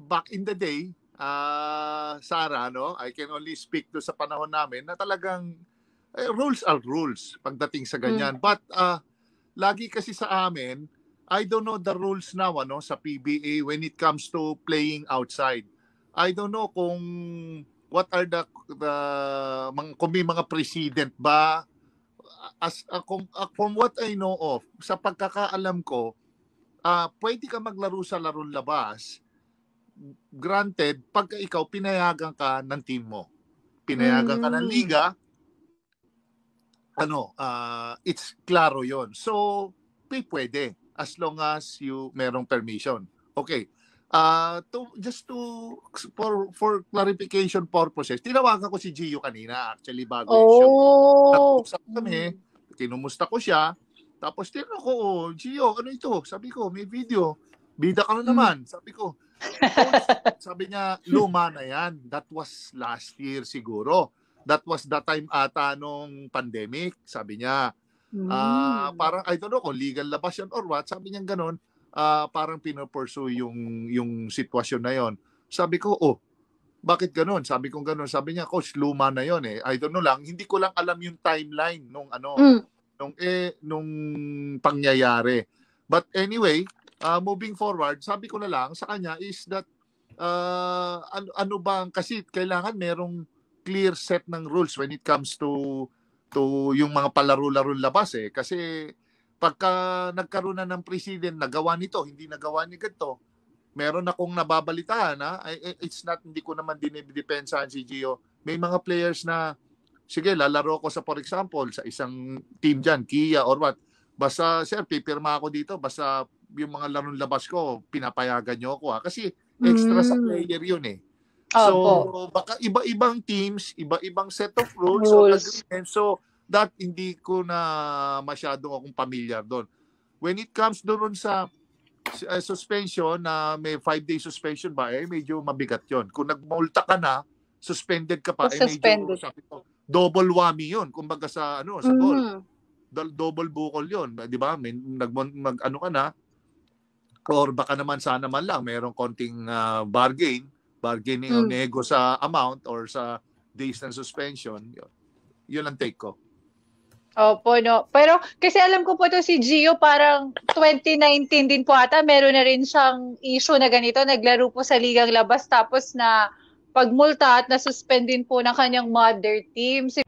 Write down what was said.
back in the day, uh, Sarah, no? I can only speak to sa panahon namin na talagang eh, rules are rules pagdating sa mm. ganyan. Mm. But uh, lagi kasi sa amin, I don't know the rules now ano sa PBA when it comes to playing outside. I don't know kung what are the, the mga, kung may mga president ba as uh, kung, uh, from what I know of sa pagkakaalam ko uh, pwede ka maglaro sa larong labas granted pagka ikaw pinayagan ka ng team mo. Pinayagan ka ng hmm. liga, ano, uh, it's klaro yon So, may pwede as long as you merong permission. Okay. Uh, to, just to, for, for clarification purposes, tinawagan ko si Gio kanina actually bago oh. yung show. Nag-usap oh! kami, eh, kinumusta ko siya. Tapos tinawag ko, oh, Gio, ano ito? Sabi ko, may video. Bida ka na hmm. naman. Mm. Sabi ko, Coach, sabi niya, luma na yan. That was last year siguro. That was the time ata nung pandemic, sabi niya. Mm. Uh, parang, I don't know kung legal labas yan or what. Sabi niya ganun, uh, parang pinopursue yung, yung sitwasyon na yon. Sabi ko, oh, bakit ganun? Sabi ko ganun. Sabi niya, coach, luma na yon eh. I don't know lang. Hindi ko lang alam yung timeline nung ano, mm. nung, eh, nung pangyayari. But anyway, uh, moving forward, sabi ko na lang sa kanya is that uh, ano, ano bang kasi kailangan merong clear set ng rules when it comes to to yung mga palaro-laro labas eh kasi pagka nagkaroon na ng president nagawa nito hindi nagawa ni ganito meron akong nababalitaan ha ah. it's not hindi ko naman dinidepensahan si Gio may mga players na sige lalaro ko sa for example sa isang team diyan Kia or what basta sir pipirma ako dito basta yung mga larong labas ko, pinapayagan nyo ako ha. Ah. Kasi extra mm. sa hmm. player yun eh. So, Opo. baka iba-ibang teams, iba-ibang set of rules, rules. So, agreement. So, that hindi ko na masyadong akong pamilyar doon. When it comes doon sa uh, suspension, na uh, may five-day suspension ba, eh, medyo mabigat yon Kung nagmulta ka na, suspended ka pa, It's eh, suspended. medyo, sabi ko, double whammy yun, kumbaga sa, ano, sa mm. goal. Hmm. Double bukol yun. Di ba? May, nag, mag, ano ka na, or baka naman sana man lang mayroong konting uh, bargain, bargaining mm. o nego sa amount or sa days ng suspension. Yun, yun ang take ko. Opo, no. Pero kasi alam ko po to si Gio parang 2019 din po ata meron na rin siyang issue na ganito. Naglaro po sa ligang labas tapos na pagmulta at nasuspend din po ng kanyang mother team. Si